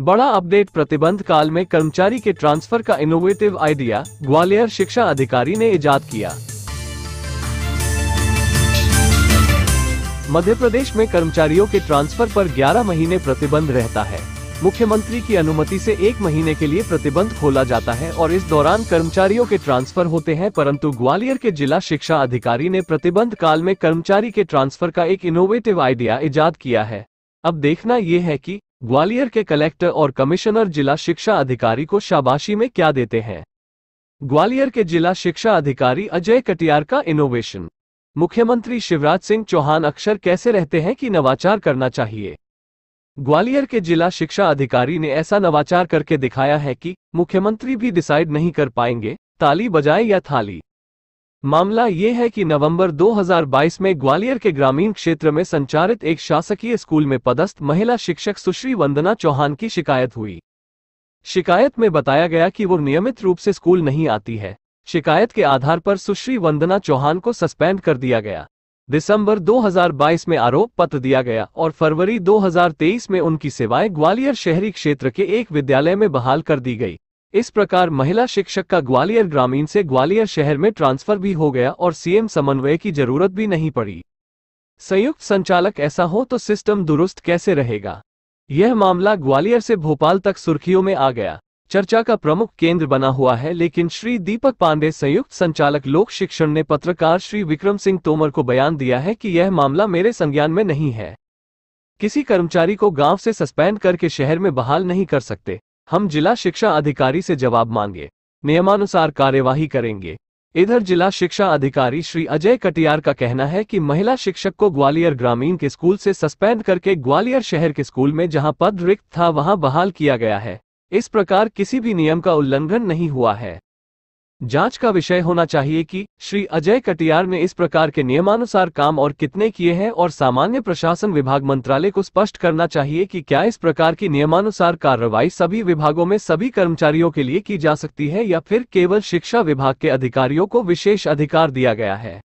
बड़ा अपडेट प्रतिबंध काल में कर्मचारी के ट्रांसफर का इनोवेटिव आइडिया ग्वालियर शिक्षा अधिकारी ने इजाद किया मध्य प्रदेश में कर्मचारियों के ट्रांसफर पर 11 महीने प्रतिबंध रहता है मुख्यमंत्री की अनुमति से एक महीने के लिए प्रतिबंध खोला जाता है और इस दौरान कर्मचारियों के ट्रांसफर होते हैं परंतु ग्वालियर के जिला शिक्षा अधिकारी ने प्रतिबंध काल में कर्मचारी के ट्रांसफर का एक इनोवेटिव आइडिया इजाद किया है अब देखना ये है कि ग्वालियर के कलेक्टर और कमिश्नर जिला शिक्षा अधिकारी को शाबाशी में क्या देते हैं ग्वालियर के जिला शिक्षा अधिकारी अजय कटियार का इनोवेशन मुख्यमंत्री शिवराज सिंह चौहान अक्षर कैसे रहते हैं कि नवाचार करना चाहिए ग्वालियर के जिला शिक्षा अधिकारी ने ऐसा नवाचार करके दिखाया है कि मुख्यमंत्री भी डिसाइड नहीं कर पाएंगे ताली बजाए या थाली मामला ये है कि नवंबर 2022 में ग्वालियर के ग्रामीण क्षेत्र में संचालित एक शासकीय स्कूल में पदस्थ महिला शिक्षक सुश्री वंदना चौहान की शिकायत हुई शिकायत में बताया गया कि वो नियमित रूप से स्कूल नहीं आती है शिकायत के आधार पर सुश्री वंदना चौहान को सस्पेंड कर दिया गया दिसंबर 2022 में आरोप पत्र दिया गया और फरवरी 2023 में उनकी सेवाएं ग्वालियर शहरी क्षेत्र के एक विद्यालय में बहाल कर दी गई इस प्रकार महिला शिक्षक का ग्वालियर ग्रामीण से ग्वालियर शहर में ट्रांसफर भी हो गया और सीएम समन्वय की जरूरत भी नहीं पड़ी संयुक्त संचालक ऐसा हो तो सिस्टम दुरुस्त कैसे रहेगा यह मामला ग्वालियर से भोपाल तक सुर्खियों में आ गया चर्चा का प्रमुख केंद्र बना हुआ है लेकिन श्री दीपक पांडे संयुक्त संचालक लोक शिक्षण ने पत्रकार श्री विक्रम सिंह तोमर को बयान दिया है कि यह मामला मेरे संज्ञान में नहीं है किसी कर्मचारी को गांव से सस्पेंड करके शहर में बहाल नहीं कर सकते हम जिला शिक्षा अधिकारी से जवाब मांगे नियमानुसार कार्यवाही करेंगे इधर जिला शिक्षा अधिकारी श्री अजय कटियार का कहना है कि महिला शिक्षक को ग्वालियर ग्रामीण के स्कूल से सस्पेंड करके ग्वालियर शहर के स्कूल में जहां पद रिक्त था वहां बहाल किया गया है इस प्रकार किसी भी नियम का उल्लंघन नहीं हुआ है जांच का विषय होना चाहिए कि श्री अजय कटियार ने इस प्रकार के नियमानुसार काम और कितने किए हैं और सामान्य प्रशासन विभाग मंत्रालय को स्पष्ट करना चाहिए कि क्या इस प्रकार की नियमानुसार कार्रवाई सभी विभागों में सभी कर्मचारियों के लिए की जा सकती है या फिर केवल शिक्षा विभाग के अधिकारियों को विशेष अधिकार दिया गया है